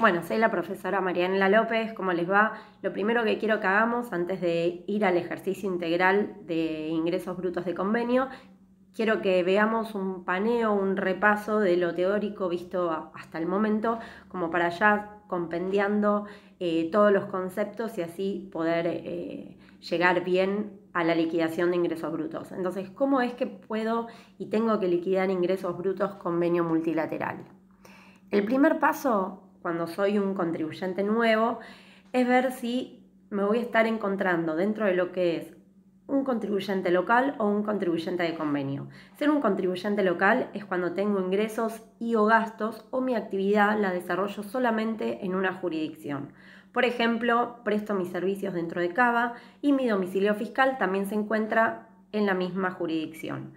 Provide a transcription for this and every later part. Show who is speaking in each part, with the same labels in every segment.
Speaker 1: Bueno, soy la profesora Marianela López, ¿cómo les va? Lo primero que quiero que hagamos antes de ir al ejercicio integral de ingresos brutos de convenio, quiero que veamos un paneo, un repaso de lo teórico visto hasta el momento, como para ya compendiando eh, todos los conceptos y así poder eh, llegar bien a la liquidación de ingresos brutos. Entonces, ¿cómo es que puedo y tengo que liquidar ingresos brutos convenio multilateral? El primer paso cuando soy un contribuyente nuevo, es ver si me voy a estar encontrando dentro de lo que es un contribuyente local o un contribuyente de convenio. Ser un contribuyente local es cuando tengo ingresos y o gastos o mi actividad la desarrollo solamente en una jurisdicción. Por ejemplo, presto mis servicios dentro de Cava y mi domicilio fiscal también se encuentra en la misma jurisdicción.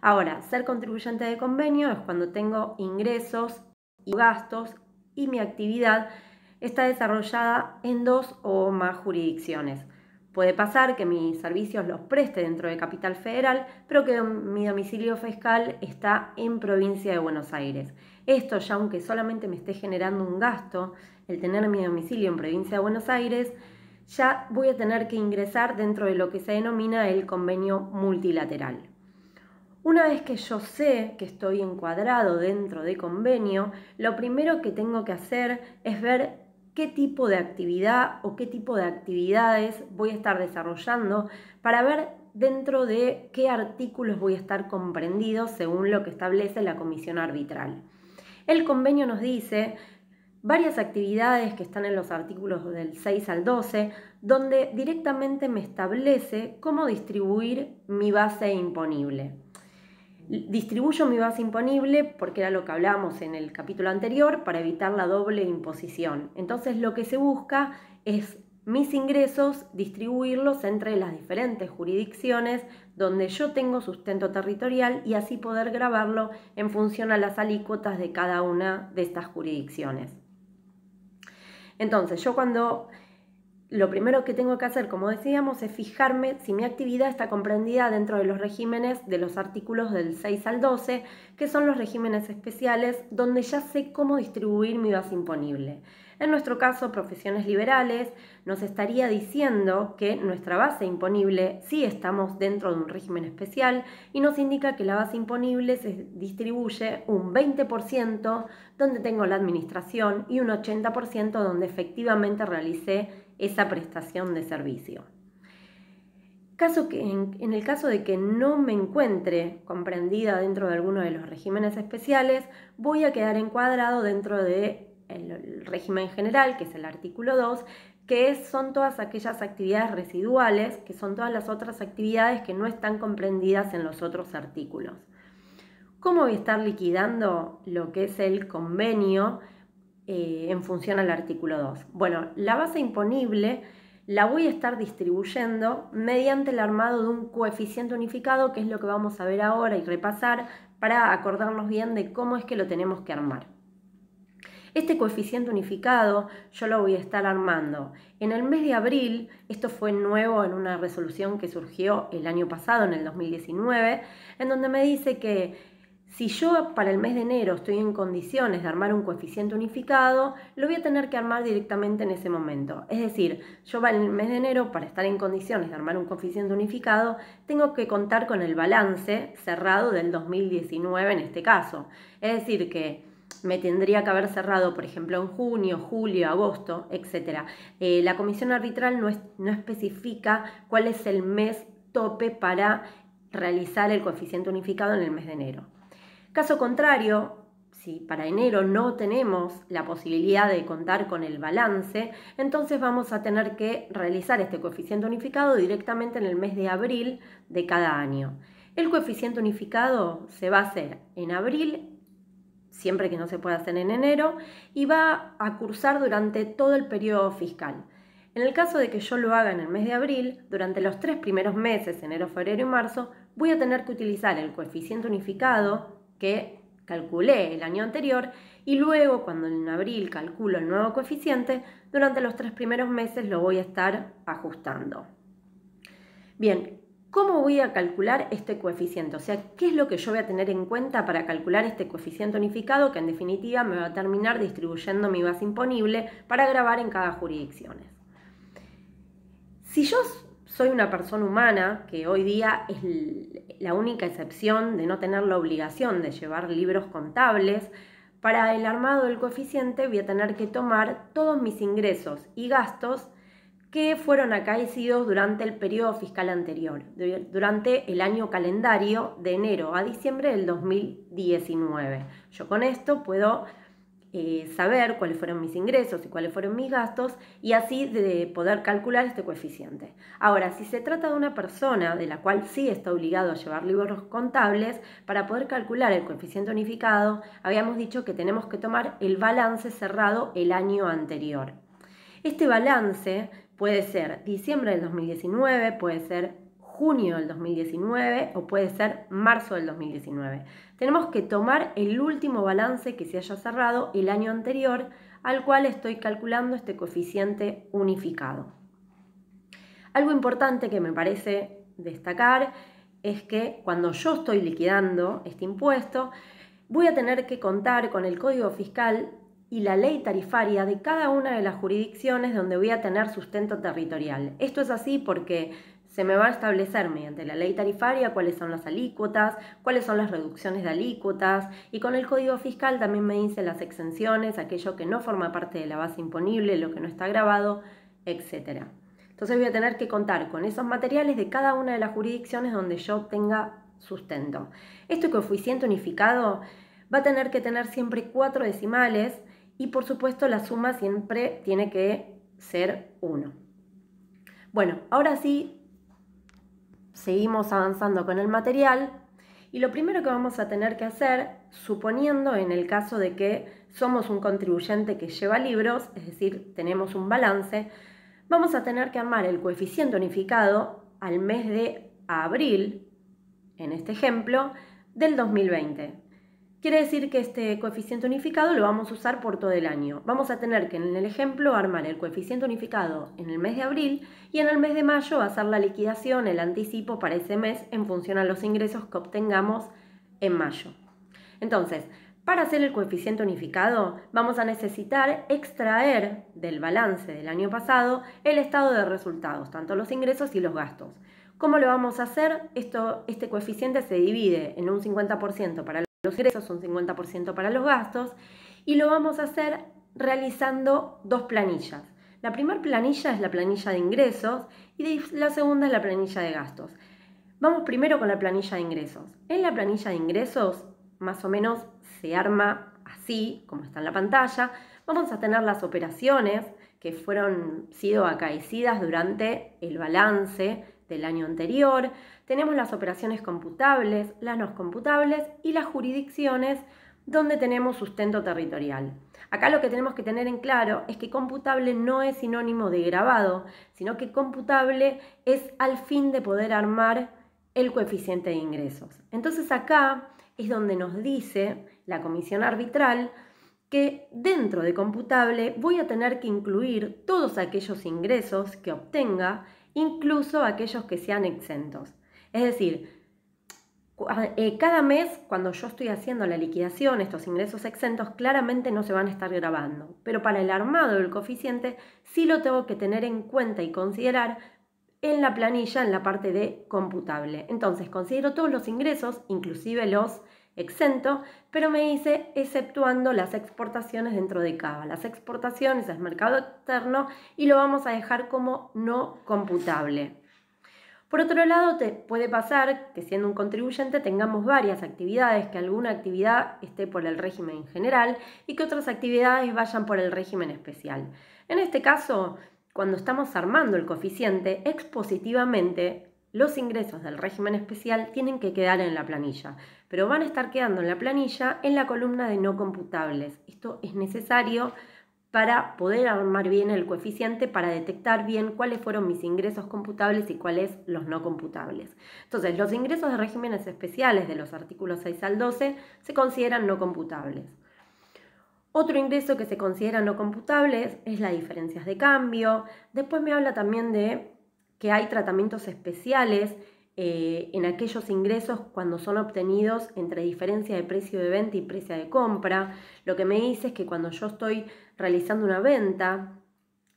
Speaker 1: Ahora, ser contribuyente de convenio es cuando tengo ingresos y gastos y mi actividad está desarrollada en dos o más jurisdicciones. Puede pasar que mis servicios los preste dentro de Capital Federal, pero que mi domicilio fiscal está en provincia de Buenos Aires. Esto ya aunque solamente me esté generando un gasto, el tener mi domicilio en provincia de Buenos Aires, ya voy a tener que ingresar dentro de lo que se denomina el convenio multilateral. Una vez que yo sé que estoy encuadrado dentro de convenio, lo primero que tengo que hacer es ver qué tipo de actividad o qué tipo de actividades voy a estar desarrollando para ver dentro de qué artículos voy a estar comprendido según lo que establece la comisión arbitral. El convenio nos dice varias actividades que están en los artículos del 6 al 12, donde directamente me establece cómo distribuir mi base imponible. Distribuyo mi base imponible, porque era lo que hablábamos en el capítulo anterior, para evitar la doble imposición. Entonces lo que se busca es mis ingresos, distribuirlos entre las diferentes jurisdicciones donde yo tengo sustento territorial y así poder grabarlo en función a las alícuotas de cada una de estas jurisdicciones. Entonces, yo cuando lo primero que tengo que hacer, como decíamos, es fijarme si mi actividad está comprendida dentro de los regímenes de los artículos del 6 al 12, que son los regímenes especiales donde ya sé cómo distribuir mi base imponible. En nuestro caso, profesiones liberales nos estaría diciendo que nuestra base imponible sí estamos dentro de un régimen especial y nos indica que la base imponible se distribuye un 20% donde tengo la administración y un 80% donde efectivamente realicé esa prestación de servicio. Caso que, en, el caso de que no me encuentre comprendida dentro de alguno de los regímenes especiales, voy a quedar encuadrado dentro del el régimen general, que es el artículo 2, que son todas aquellas actividades residuales, que son todas las otras actividades que no están comprendidas en los otros artículos. ¿Cómo voy a estar liquidando lo que es el convenio eh, en función al artículo 2. Bueno, la base imponible la voy a estar distribuyendo mediante el armado de un coeficiente unificado, que es lo que vamos a ver ahora y repasar para acordarnos bien de cómo es que lo tenemos que armar. Este coeficiente unificado yo lo voy a estar armando. En el mes de abril, esto fue nuevo en una resolución que surgió el año pasado, en el 2019, en donde me dice que si yo para el mes de enero estoy en condiciones de armar un coeficiente unificado, lo voy a tener que armar directamente en ese momento. Es decir, yo para el mes de enero, para estar en condiciones de armar un coeficiente unificado, tengo que contar con el balance cerrado del 2019 en este caso. Es decir, que me tendría que haber cerrado, por ejemplo, en junio, julio, agosto, etc. Eh, la comisión arbitral no especifica cuál es el mes tope para realizar el coeficiente unificado en el mes de enero. Caso contrario, si para enero no tenemos la posibilidad de contar con el balance, entonces vamos a tener que realizar este coeficiente unificado directamente en el mes de abril de cada año. El coeficiente unificado se va a hacer en abril siempre que no se pueda hacer en enero, y va a cursar durante todo el periodo fiscal. En el caso de que yo lo haga en el mes de abril, durante los tres primeros meses, enero, febrero y marzo, voy a tener que utilizar el coeficiente unificado que calculé el año anterior y luego cuando en abril calculo el nuevo coeficiente, durante los tres primeros meses lo voy a estar ajustando. Bien, ¿cómo voy a calcular este coeficiente? O sea, ¿qué es lo que yo voy a tener en cuenta para calcular este coeficiente unificado que en definitiva me va a terminar distribuyendo mi base imponible para grabar en cada jurisdicción? Si yo soy una persona humana, que hoy día es la única excepción de no tener la obligación de llevar libros contables, para el armado del coeficiente voy a tener que tomar todos mis ingresos y gastos que fueron acaecidos durante el periodo fiscal anterior, durante el año calendario de enero a diciembre del 2019. Yo con esto puedo eh, saber cuáles fueron mis ingresos y cuáles fueron mis gastos y así de poder calcular este coeficiente. Ahora, si se trata de una persona de la cual sí está obligado a llevar libros contables, para poder calcular el coeficiente unificado, habíamos dicho que tenemos que tomar el balance cerrado el año anterior. Este balance puede ser diciembre del 2019, puede ser junio del 2019 o puede ser marzo del 2019. Tenemos que tomar el último balance que se haya cerrado el año anterior al cual estoy calculando este coeficiente unificado. Algo importante que me parece destacar es que cuando yo estoy liquidando este impuesto, voy a tener que contar con el código fiscal y la ley tarifaria de cada una de las jurisdicciones donde voy a tener sustento territorial. Esto es así porque se me va a establecer mediante la ley tarifaria cuáles son las alícuotas, cuáles son las reducciones de alícuotas y con el Código Fiscal también me dice las exenciones, aquello que no forma parte de la base imponible, lo que no está grabado, etc. Entonces voy a tener que contar con esos materiales de cada una de las jurisdicciones donde yo tenga sustento. Este coeficiente unificado va a tener que tener siempre cuatro decimales y por supuesto la suma siempre tiene que ser 1. Bueno, ahora sí seguimos avanzando con el material y lo primero que vamos a tener que hacer, suponiendo en el caso de que somos un contribuyente que lleva libros, es decir, tenemos un balance, vamos a tener que armar el coeficiente unificado al mes de abril, en este ejemplo, del 2020. Quiere decir que este coeficiente unificado lo vamos a usar por todo el año. Vamos a tener que en el ejemplo armar el coeficiente unificado en el mes de abril y en el mes de mayo hacer la liquidación, el anticipo para ese mes en función a los ingresos que obtengamos en mayo. Entonces, para hacer el coeficiente unificado vamos a necesitar extraer del balance del año pasado el estado de resultados, tanto los ingresos y los gastos. ¿Cómo lo vamos a hacer? Esto, este coeficiente se divide en un 50% para los ingresos, son 50% para los gastos, y lo vamos a hacer realizando dos planillas. La primera planilla es la planilla de ingresos y la segunda es la planilla de gastos. Vamos primero con la planilla de ingresos. En la planilla de ingresos, más o menos se arma así, como está en la pantalla. Vamos a tener las operaciones que fueron sido acaecidas durante el balance del año anterior. Tenemos las operaciones computables, las no computables y las jurisdicciones donde tenemos sustento territorial. Acá lo que tenemos que tener en claro es que computable no es sinónimo de grabado, sino que computable es al fin de poder armar el coeficiente de ingresos. Entonces acá es donde nos dice la comisión arbitral que dentro de computable voy a tener que incluir todos aquellos ingresos que obtenga incluso aquellos que sean exentos. Es decir, eh, cada mes, cuando yo estoy haciendo la liquidación, estos ingresos exentos claramente no se van a estar grabando, pero para el armado del coeficiente sí lo tengo que tener en cuenta y considerar en la planilla, en la parte de computable. Entonces, considero todos los ingresos, inclusive los exento, pero me dice exceptuando las exportaciones dentro de CABA. Las exportaciones es mercado externo y lo vamos a dejar como no computable. Por otro lado, te puede pasar que siendo un contribuyente tengamos varias actividades, que alguna actividad esté por el régimen general y que otras actividades vayan por el régimen especial. En este caso, cuando estamos armando el coeficiente, expositivamente los ingresos del régimen especial tienen que quedar en la planilla, pero van a estar quedando en la planilla en la columna de no computables. Esto es necesario para poder armar bien el coeficiente, para detectar bien cuáles fueron mis ingresos computables y cuáles los no computables. Entonces, los ingresos de regímenes especiales de los artículos 6 al 12 se consideran no computables. Otro ingreso que se considera no computable es las diferencias de cambio. Después me habla también de que hay tratamientos especiales eh, en aquellos ingresos cuando son obtenidos entre diferencia de precio de venta y precio de compra. Lo que me dice es que cuando yo estoy realizando una venta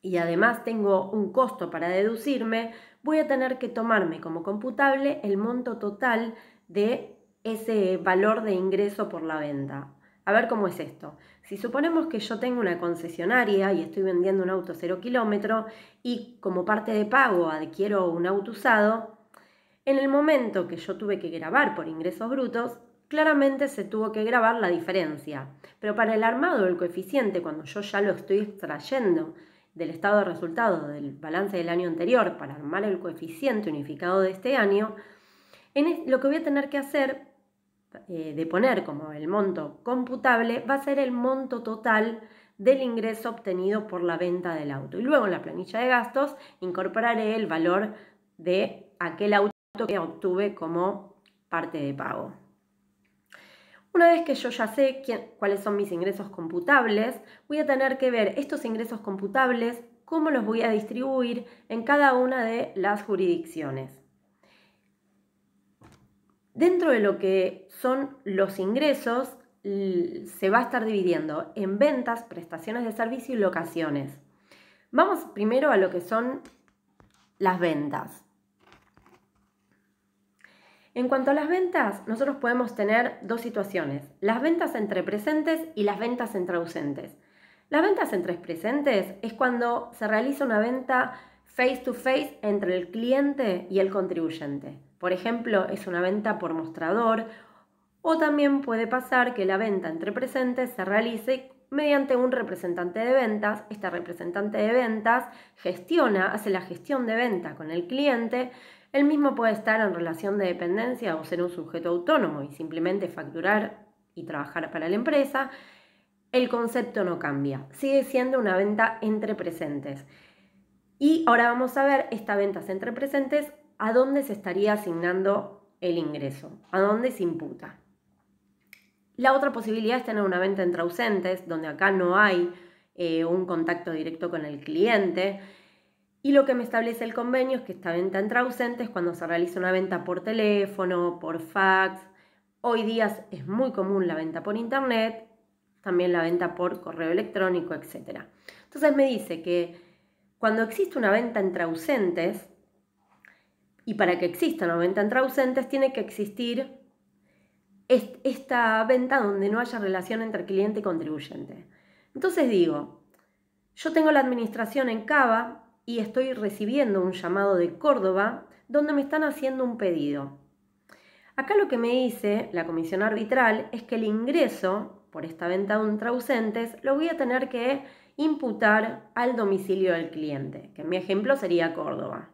Speaker 1: y además tengo un costo para deducirme, voy a tener que tomarme como computable el monto total de ese valor de ingreso por la venta. A ver cómo es esto. Si suponemos que yo tengo una concesionaria y estoy vendiendo un auto cero kilómetro y como parte de pago adquiero un auto usado, en el momento que yo tuve que grabar por ingresos brutos, claramente se tuvo que grabar la diferencia. Pero para el armado del coeficiente, cuando yo ya lo estoy extrayendo del estado de resultado del balance del año anterior para armar el coeficiente unificado de este año, en lo que voy a tener que hacer eh, de poner como el monto computable va a ser el monto total del ingreso obtenido por la venta del auto. Y luego en la planilla de gastos incorporaré el valor de aquel auto que obtuve como parte de pago. Una vez que yo ya sé cuáles son mis ingresos computables, voy a tener que ver estos ingresos computables, cómo los voy a distribuir en cada una de las jurisdicciones. Dentro de lo que son los ingresos, se va a estar dividiendo en ventas, prestaciones de servicio y locaciones. Vamos primero a lo que son las ventas. En cuanto a las ventas, nosotros podemos tener dos situaciones, las ventas entre presentes y las ventas entre ausentes. Las ventas entre presentes es cuando se realiza una venta face to face entre el cliente y el contribuyente. Por ejemplo, es una venta por mostrador o también puede pasar que la venta entre presentes se realice mediante un representante de ventas. Este representante de ventas gestiona, hace la gestión de venta con el cliente. El mismo puede estar en relación de dependencia o ser un sujeto autónomo y simplemente facturar y trabajar para la empresa. El concepto no cambia, sigue siendo una venta entre presentes. Y ahora vamos a ver estas ventas entre presentes a dónde se estaría asignando el ingreso, a dónde se imputa. La otra posibilidad es tener una venta entre ausentes, donde acá no hay eh, un contacto directo con el cliente. Y lo que me establece el convenio es que esta venta entre ausentes, cuando se realiza una venta por teléfono, por fax, hoy día es muy común la venta por internet, también la venta por correo electrónico, etc. Entonces me dice que cuando existe una venta entre ausentes, y para que exista una venta entre ausentes tiene que existir esta venta donde no haya relación entre cliente y contribuyente. Entonces digo, yo tengo la administración en Cava y estoy recibiendo un llamado de Córdoba donde me están haciendo un pedido. Acá lo que me dice la comisión arbitral es que el ingreso por esta venta entre ausentes lo voy a tener que imputar al domicilio del cliente, que en mi ejemplo sería Córdoba.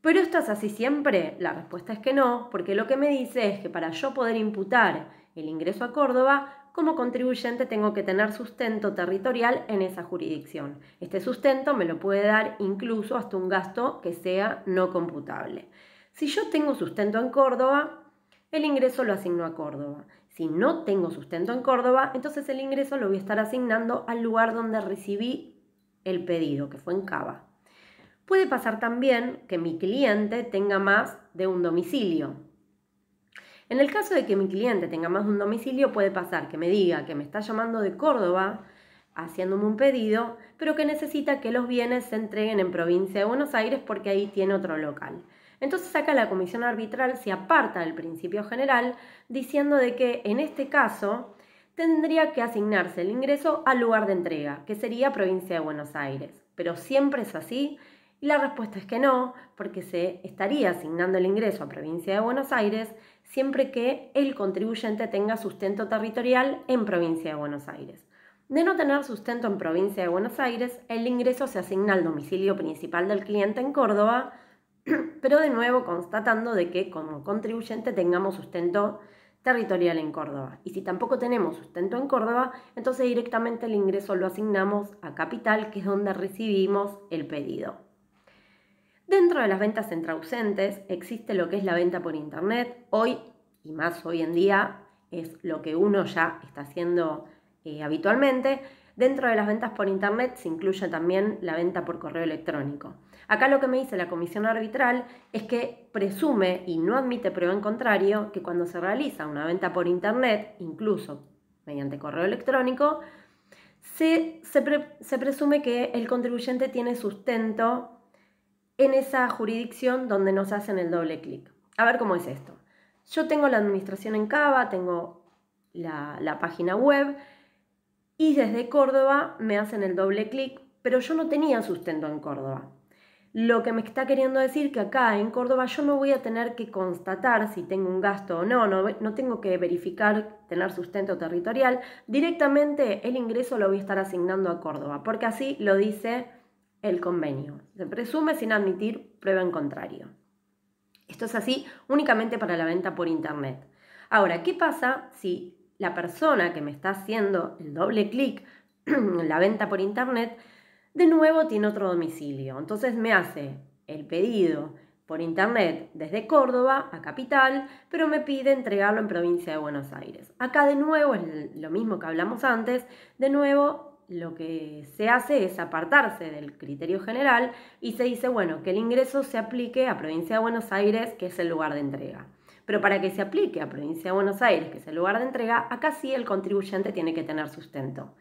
Speaker 1: ¿Pero esto es así siempre? La respuesta es que no, porque lo que me dice es que para yo poder imputar el ingreso a Córdoba, como contribuyente tengo que tener sustento territorial en esa jurisdicción. Este sustento me lo puede dar incluso hasta un gasto que sea no computable. Si yo tengo sustento en Córdoba, el ingreso lo asigno a Córdoba. Si no tengo sustento en Córdoba, entonces el ingreso lo voy a estar asignando al lugar donde recibí el pedido, que fue en Cava. Puede pasar también que mi cliente tenga más de un domicilio. En el caso de que mi cliente tenga más de un domicilio, puede pasar que me diga que me está llamando de Córdoba haciéndome un pedido, pero que necesita que los bienes se entreguen en provincia de Buenos Aires porque ahí tiene otro local. Entonces acá la comisión arbitral se aparta del principio general diciendo de que en este caso tendría que asignarse el ingreso al lugar de entrega, que sería provincia de Buenos Aires. Pero siempre es así, y la respuesta es que no, porque se estaría asignando el ingreso a provincia de Buenos Aires siempre que el contribuyente tenga sustento territorial en provincia de Buenos Aires. De no tener sustento en provincia de Buenos Aires, el ingreso se asigna al domicilio principal del cliente en Córdoba, pero de nuevo constatando de que como contribuyente tengamos sustento territorial en Córdoba. Y si tampoco tenemos sustento en Córdoba, entonces directamente el ingreso lo asignamos a Capital, que es donde recibimos el pedido. Dentro de las ventas entre ausentes existe lo que es la venta por internet. Hoy, y más hoy en día, es lo que uno ya está haciendo eh, habitualmente. Dentro de las ventas por internet se incluye también la venta por correo electrónico. Acá lo que me dice la comisión arbitral es que presume y no admite prueba en contrario que cuando se realiza una venta por internet, incluso mediante correo electrónico, se, se presume que el contribuyente tiene sustento en esa jurisdicción donde nos hacen el doble clic. A ver cómo es esto. Yo tengo la administración en Cava, tengo la, página web y desde Córdoba me hacen el doble clic, pero yo no tenía sustento en Córdoba. Lo que me está queriendo decir que acá en Córdoba yo no voy a tener que constatar si tengo un gasto o no, no, no, tengo que verificar tener sustento territorial, directamente el ingreso lo voy a estar asignando a Córdoba, porque así lo dice el convenio. Se presume sin admitir prueba en contrario. Esto es así únicamente para la venta por Internet. Ahora, ¿qué pasa si la persona que me está haciendo el doble clic en la venta por Internet de nuevo tiene otro domicilio? Entonces me hace el pedido por Internet desde Córdoba a Capital, pero me pide entregarlo en provincia de Buenos Aires. Acá de nuevo es lo mismo que hablamos antes, de nuevo lo que se hace es apartarse del criterio general y se dice, bueno, que el ingreso se aplique a provincia de Buenos Aires, que es el lugar de entrega. Pero para que se aplique a provincia de Buenos Aires, que es el lugar de entrega, acá sí el contribuyente tiene que tener sustento.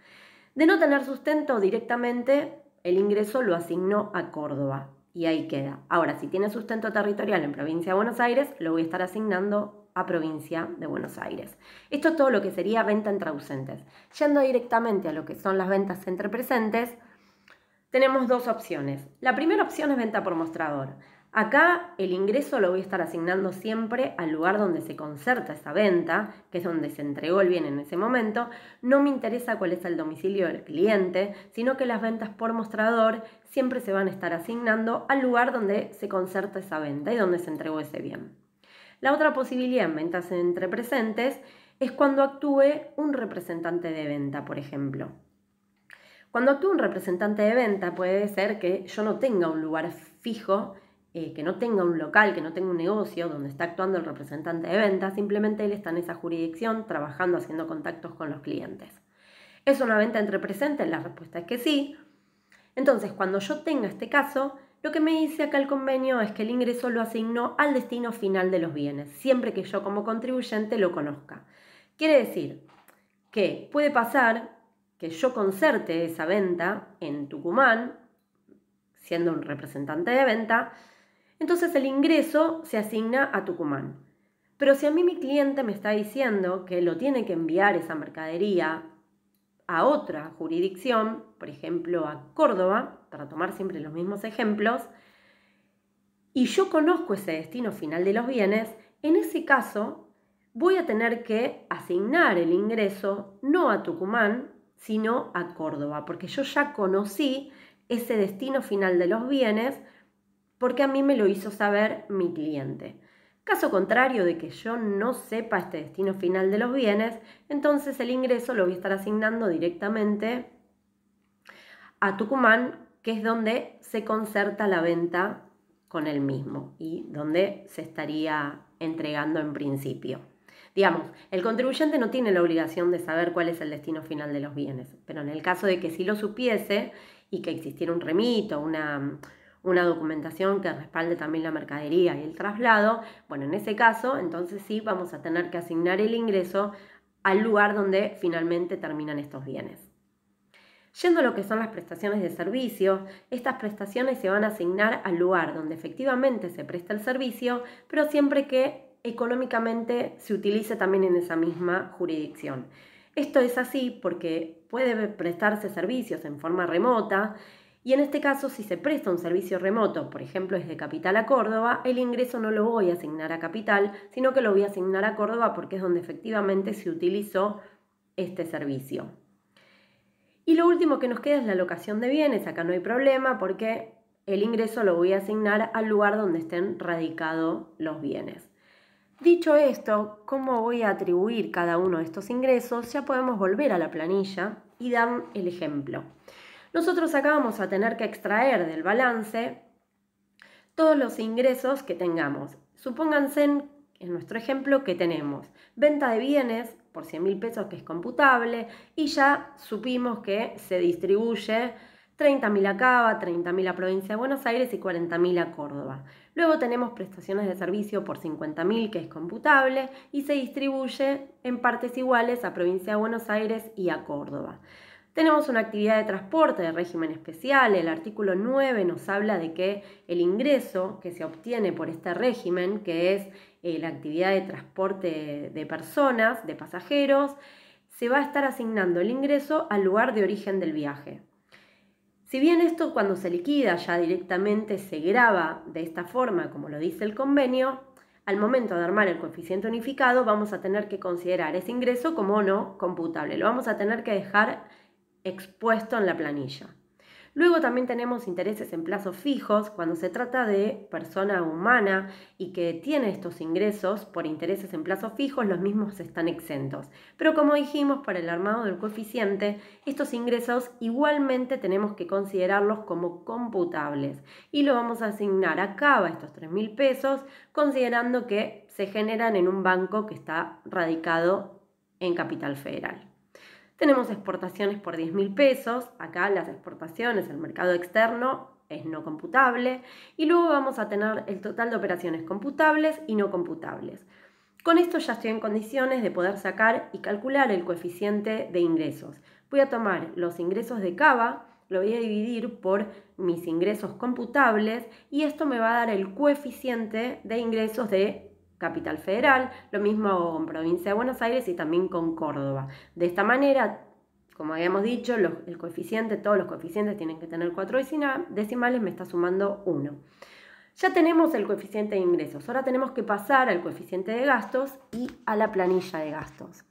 Speaker 1: De no tener sustento directamente, el ingreso lo asignó a Córdoba y ahí queda. Ahora, si tiene sustento territorial en provincia de Buenos Aires, lo voy a estar asignando provincia de Buenos Aires. Esto es todo lo que sería venta entre ausentes. Yendo directamente a lo que son las ventas entre presentes, tenemos dos opciones. La primera opción es venta por mostrador. Acá el ingreso lo voy a estar asignando siempre al lugar donde se concerta esa venta, que es donde se entregó el bien en ese momento. No me interesa cuál es el domicilio del cliente, sino que las ventas por mostrador siempre se van a estar asignando al lugar donde se concerta esa venta y donde se entregó ese bien. La otra posibilidad en ventas entre presentes es cuando actúe un representante de venta, por ejemplo. Cuando actúe un representante de venta puede ser que yo no tenga un lugar fijo, eh, que no tenga un local, que no tenga un negocio donde está actuando el representante de venta, simplemente él está en esa jurisdicción trabajando, haciendo contactos con los clientes. ¿Es una venta entre presentes? La respuesta es que sí. Entonces, cuando yo tenga este caso, lo que me dice acá el convenio es que el ingreso lo asignó al destino final de los bienes, siempre que yo como contribuyente lo conozca. Quiere decir que puede pasar que yo concerte esa venta en Tucumán, siendo un representante de venta, entonces el ingreso se asigna a Tucumán. Pero si a mí mi cliente me está diciendo que lo tiene que enviar esa mercadería a otra jurisdicción, por ejemplo a Córdoba, para tomar siempre los mismos ejemplos, y yo conozco ese destino final de los bienes, en ese caso voy a tener que asignar el ingreso no a Tucumán, sino a Córdoba, porque yo ya conocí ese destino final de los bienes porque a mí me lo hizo saber mi cliente. Caso contrario de que yo no sepa este destino final de los bienes, entonces el ingreso lo voy a estar asignando directamente a Tucumán que es donde se concerta la venta con el mismo y donde se estaría entregando en principio. Digamos, el contribuyente no tiene la obligación de saber cuál es el destino final de los bienes, pero en el caso de que sí lo supiese y que existiera un remito, una, una documentación que respalde también la mercadería y el traslado, bueno, en ese caso, entonces sí vamos a tener que asignar el ingreso al lugar donde finalmente terminan estos bienes. Yendo a lo que son las prestaciones de servicio, estas prestaciones se van a asignar al lugar donde efectivamente se presta el servicio, pero siempre que económicamente se utilice también en esa misma jurisdicción. Esto es así porque puede prestarse servicios en forma remota y en este caso si se presta un servicio remoto, por ejemplo desde Capital a Córdoba, el ingreso no lo voy a asignar a Capital, sino que lo voy a asignar a Córdoba porque es donde efectivamente se utilizó este servicio. Y lo último que nos queda es la locación de bienes. Acá no hay problema porque el ingreso lo voy a asignar al lugar donde estén radicados los bienes. Dicho esto, cómo voy a atribuir cada uno de estos ingresos, ya podemos volver a la planilla y dar el ejemplo. Nosotros acá vamos a tener que extraer del balance todos los ingresos que tengamos. Supónganse en nuestro ejemplo que tenemos venta de bienes, por 100 mil pesos, que es computable, y ya supimos que se distribuye 30.000 a Cava, 30.000 a Provincia de Buenos Aires y 40.000 a Córdoba. Luego tenemos prestaciones de servicio por 50.000 que es computable y se distribuye en partes iguales a Provincia de Buenos Aires y a Córdoba. Tenemos una actividad de transporte de régimen especial. El artículo 9 nos habla de que el ingreso que se obtiene por este régimen, que es eh, la actividad de transporte de personas, de pasajeros, se va a estar asignando el ingreso al lugar de origen del viaje. Si bien esto cuando se liquida ya directamente se graba de esta forma, como lo dice el convenio, al momento de armar el coeficiente unificado vamos a tener que considerar ese ingreso como no computable, lo vamos a tener que dejar expuesto en la planilla. Luego también tenemos intereses en plazos fijos cuando se trata de persona humana y que tiene estos ingresos por intereses en plazos fijos, los mismos están exentos. Pero como dijimos, para el armado del coeficiente, estos ingresos igualmente tenemos que considerarlos como computables y lo vamos a asignar a CABA estos 3.000 mil pesos, considerando que se generan en un banco que está radicado en Capital Federal. Tenemos exportaciones por 10 mil pesos, acá las exportaciones, el mercado externo es no computable, y luego vamos a tener el total de operaciones computables y no computables. Con esto ya estoy en condiciones de poder sacar y calcular el coeficiente de ingresos. Voy a tomar los ingresos de Cava, lo voy a dividir por mis ingresos computables y esto me va a dar el coeficiente de ingresos de Capital Federal, lo mismo con Provincia de Buenos Aires y también con Córdoba. De esta manera, como habíamos dicho, el coeficiente, todos los coeficientes tienen que tener cuatro decimales, me está sumando uno. Ya tenemos el coeficiente de ingresos, ahora tenemos que pasar al coeficiente de gastos y a la planilla de gastos.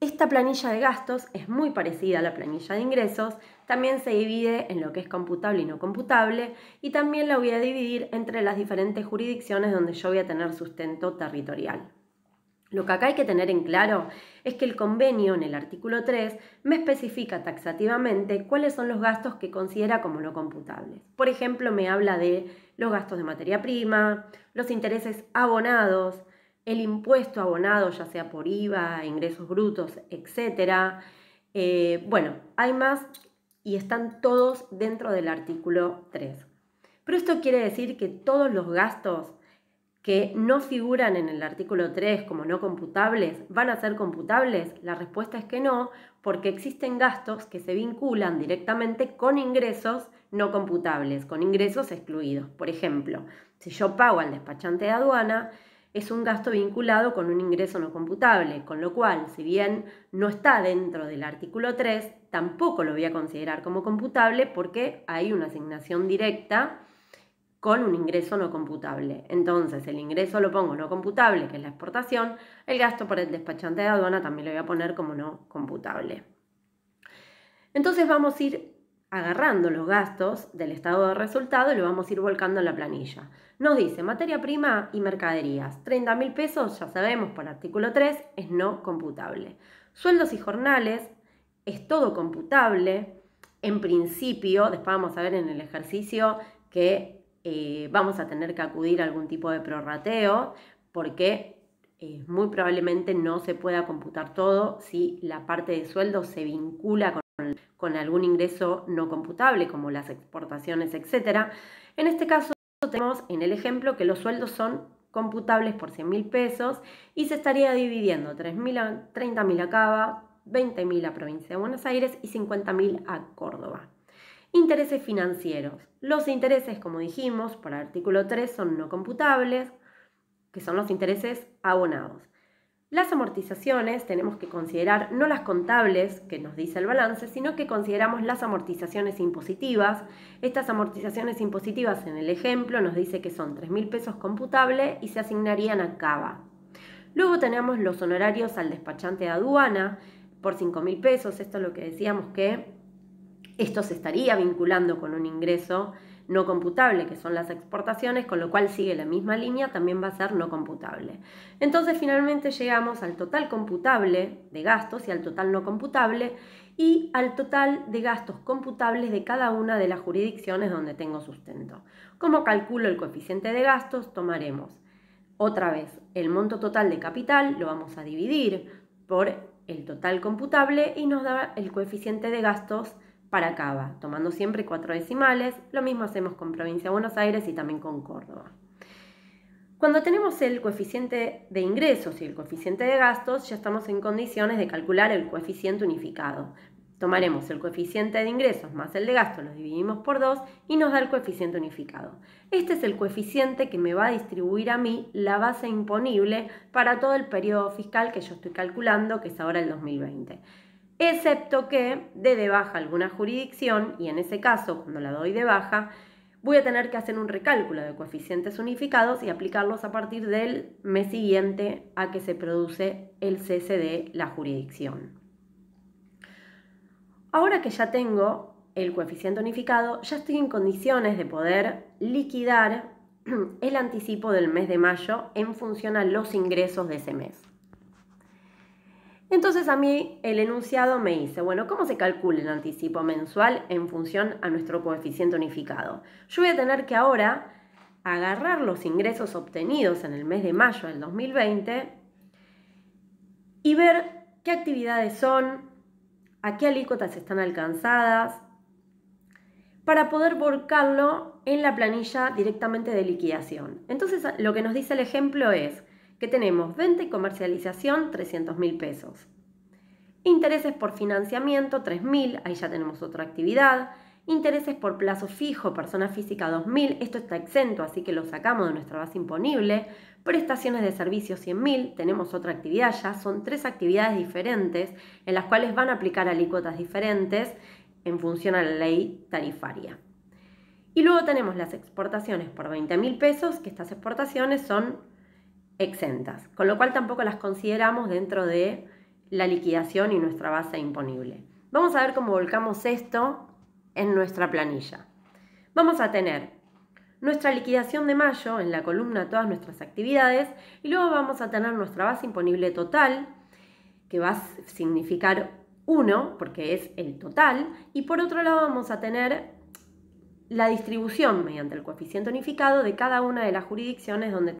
Speaker 1: Esta planilla de gastos es muy parecida a la planilla de ingresos, también se divide en lo que es computable y no computable y también la voy a dividir entre las diferentes jurisdicciones donde yo voy a tener sustento territorial. Lo que acá hay que tener en claro es que el convenio en el artículo 3 me especifica taxativamente cuáles son los gastos que considera como no computables. Por ejemplo, me habla de los gastos de materia prima, los intereses abonados, el impuesto abonado ya sea por IVA, ingresos brutos, etc. Eh, bueno, hay más y están todos dentro del artículo 3. Pero esto quiere decir que todos los gastos que no figuran en el artículo 3 como no computables van a ser computables? La respuesta es que no, porque existen gastos que se vinculan directamente con ingresos no computables, con ingresos excluidos. Por ejemplo, si yo pago al despachante de aduana, es un gasto vinculado con un ingreso no computable, con lo cual, si bien no está dentro del artículo 3, tampoco lo voy a considerar como computable porque hay una asignación directa con un ingreso no computable. Entonces, el ingreso lo pongo no computable, que es la exportación, el gasto por el despachante de aduana también lo voy a poner como no computable. Entonces vamos a ir agarrando los gastos del estado de resultado y lo vamos a ir volcando en la planilla. Nos dice materia prima y mercaderías. 30 mil pesos, ya sabemos por artículo 3, es no computable. Sueldos y jornales es todo computable. En principio, después vamos a ver en el ejercicio que eh, vamos a tener que acudir a algún tipo de prorrateo porque eh, muy probablemente no se pueda computar todo si la parte de sueldo se vincula con con, algún ingreso no computable, como las exportaciones, etcétera. En este caso tenemos en el ejemplo que los sueldos son computables por 100 mil pesos y se estaría dividiendo 30 mil a Cava, 20 mil a provincia de Buenos Aires y 50 mil a Córdoba. Intereses financieros. Los intereses, como dijimos, por el artículo 3 son no computables, que son los intereses abonados. Las amortizaciones tenemos que considerar no las contables que nos dice el balance, sino que consideramos las amortizaciones impositivas. Estas amortizaciones impositivas en el ejemplo nos dice que son 3.000 pesos computable y se asignarían a CABA. Luego tenemos los honorarios al despachante de aduana por 5.000 pesos. Esto es lo que decíamos que esto se estaría vinculando con un ingreso no computable, que son las exportaciones, con lo cual sigue la misma línea, también va a ser no computable. Entonces finalmente llegamos al total computable de gastos y al total no computable y al total de gastos computables de cada una de las jurisdicciones donde tengo sustento. Como calculo el coeficiente de gastos? Tomaremos otra vez el monto total de capital, lo vamos a dividir por el total computable y nos da el coeficiente de gastos para Cava, tomando siempre cuatro decimales. Lo mismo hacemos con Provincia de Buenos Aires y también con Córdoba. Cuando tenemos el coeficiente de ingresos y el coeficiente de gastos, ya estamos en condiciones de calcular el coeficiente unificado. Tomaremos el coeficiente de ingresos más el de gastos, lo dividimos por dos y nos da el coeficiente unificado. Este es el coeficiente que me va a distribuir a mí la base imponible para todo el periodo fiscal que yo estoy calculando, que es ahora el 2020 excepto que de de baja alguna jurisdicción y en ese caso, cuando la doy de baja, voy a tener que hacer un recálculo de coeficientes unificados y aplicarlos a partir del mes siguiente a que se produce el cese de la jurisdicción. Ahora que ya tengo el coeficiente unificado, ya estoy en condiciones de poder liquidar el anticipo del mes de mayo en función a los ingresos de ese mes. Entonces a mí el enunciado me dice, bueno, ¿cómo se calcula el anticipo mensual en función a nuestro coeficiente unificado? Yo voy a tener que ahora agarrar los ingresos obtenidos en el mes de mayo del 2020 y ver qué actividades son, a qué alícuotas están alcanzadas, para poder volcarlo en la planilla directamente de liquidación. Entonces lo que nos dice el ejemplo es, que tenemos venta y comercialización 300 mil pesos. Intereses por financiamiento 3.000, ahí ya tenemos otra actividad. Intereses por plazo fijo, persona física 2.000, esto está exento, así que lo sacamos de nuestra base imponible. Prestaciones de servicios 100.000, tenemos otra actividad ya, son tres actividades diferentes en las cuales van a aplicar alícuotas diferentes en función a la ley tarifaria. Y luego tenemos las exportaciones por mil pesos, que estas exportaciones son exentas, con lo cual tampoco las consideramos dentro de la liquidación y nuestra base imponible. Vamos a ver cómo volcamos esto en nuestra planilla. Vamos a tener nuestra liquidación de mayo en la columna todas nuestras actividades y luego vamos a tener nuestra base imponible total, que va a significar 1 porque es el total, y por otro lado vamos a tener la distribución mediante el coeficiente unificado de cada una de las jurisdicciones donde